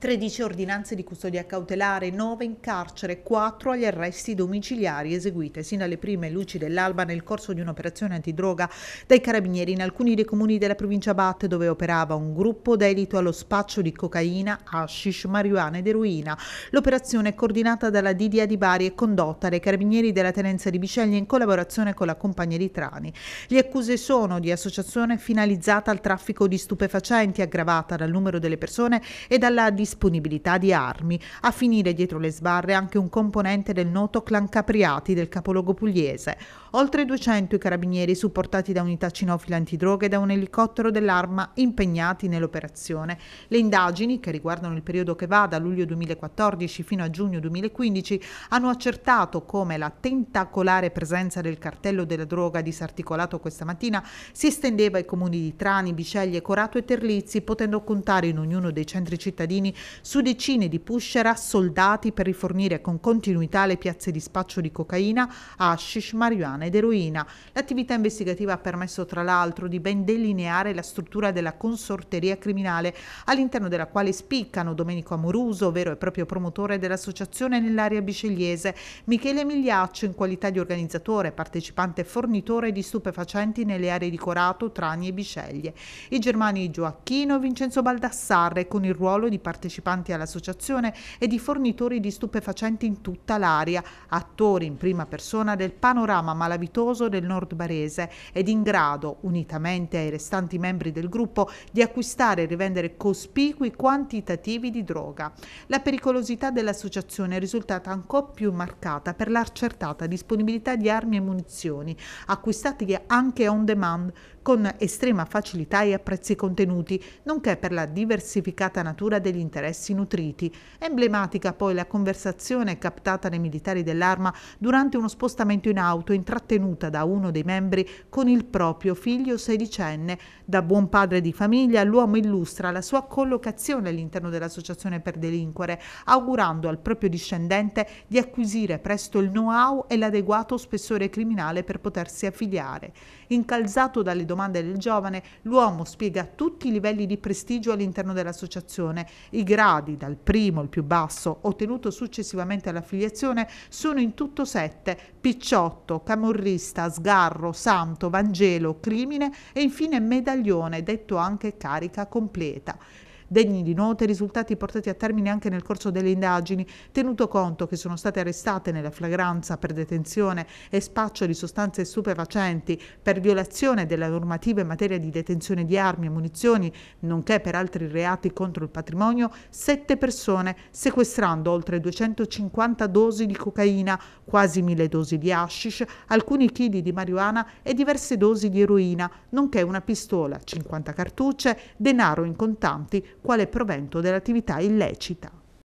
13 ordinanze di custodia cautelare, 9 in carcere, 4 agli arresti domiciliari eseguite sino alle prime luci dell'alba nel corso di un'operazione antidroga dai carabinieri in alcuni dei comuni della provincia Batte dove operava un gruppo dedito allo spaccio di cocaina, hashish, marijuana ed eroina. L'operazione coordinata dalla DDA di Bari e condotta dai carabinieri della tenenza di Biceglie in collaborazione con la compagnia di Trani. Le accuse sono di associazione finalizzata al traffico di stupefacenti aggravata dal numero delle persone e dalla distruzione disponibilità di armi. A finire dietro le sbarre anche un componente del noto clan Capriati del capoluogo pugliese. Oltre 200 i carabinieri supportati da unità cinofile antidroga e da un elicottero dell'arma impegnati nell'operazione. Le indagini, che riguardano il periodo che va da luglio 2014 fino a giugno 2015, hanno accertato come la tentacolare presenza del cartello della droga disarticolato questa mattina si estendeva ai comuni di Trani, Biceglie, Corato e Terlizzi, potendo contare in ognuno dei centri cittadini su decine di pusher assoldati per rifornire con continuità le piazze di spaccio di cocaina, hashish, marijuana ed eroina. L'attività investigativa ha permesso tra l'altro di ben delineare la struttura della consorteria criminale, all'interno della quale spiccano Domenico Amoruso, vero e proprio promotore dell'associazione nell'area bicegliese, Michele Migliaccio in qualità di organizzatore, partecipante e fornitore di stupefacenti nelle aree di Corato, Trani e Biceglie, i germani Gioacchino e Vincenzo Baldassarre con il ruolo di partecipazione partecipanti all'associazione e di fornitori di stupefacenti in tutta l'area, attori in prima persona del panorama malavitoso del nord barese ed in grado, unitamente ai restanti membri del gruppo, di acquistare e rivendere cospicui quantitativi di droga. La pericolosità dell'associazione è risultata ancora più marcata per l'accertata disponibilità di armi e munizioni, acquistate anche on demand con estrema facilità e a prezzi contenuti, nonché per la diversificata natura degli interessi interessi nutriti. Emblematica poi la conversazione captata dai militari dell'arma durante uno spostamento in auto intrattenuta da uno dei membri con il proprio figlio sedicenne. Da buon padre di famiglia l'uomo illustra la sua collocazione all'interno dell'associazione per delinquere, augurando al proprio discendente di acquisire presto il know-how e l'adeguato spessore criminale per potersi affiliare. Incalzato dalle domande del giovane, l'uomo spiega tutti i livelli di prestigio all'interno dell'associazione, i gradi, dal primo al più basso, ottenuto successivamente all'affiliazione, sono in tutto sette, picciotto, camorrista, sgarro, santo, vangelo, crimine e infine medaglione, detto anche carica completa. Degni di nota i risultati portati a termine anche nel corso delle indagini, tenuto conto che sono state arrestate nella flagranza per detenzione e spaccio di sostanze stupefacenti per violazione della normativa in materia di detenzione di armi e munizioni, nonché per altri reati contro il patrimonio, sette persone, sequestrando oltre 250 dosi di cocaina, quasi mille dosi di hashish, alcuni chili di marijuana e diverse dosi di eroina, nonché una pistola, 50 cartucce, denaro in contanti, quale provento dell'attività illecita.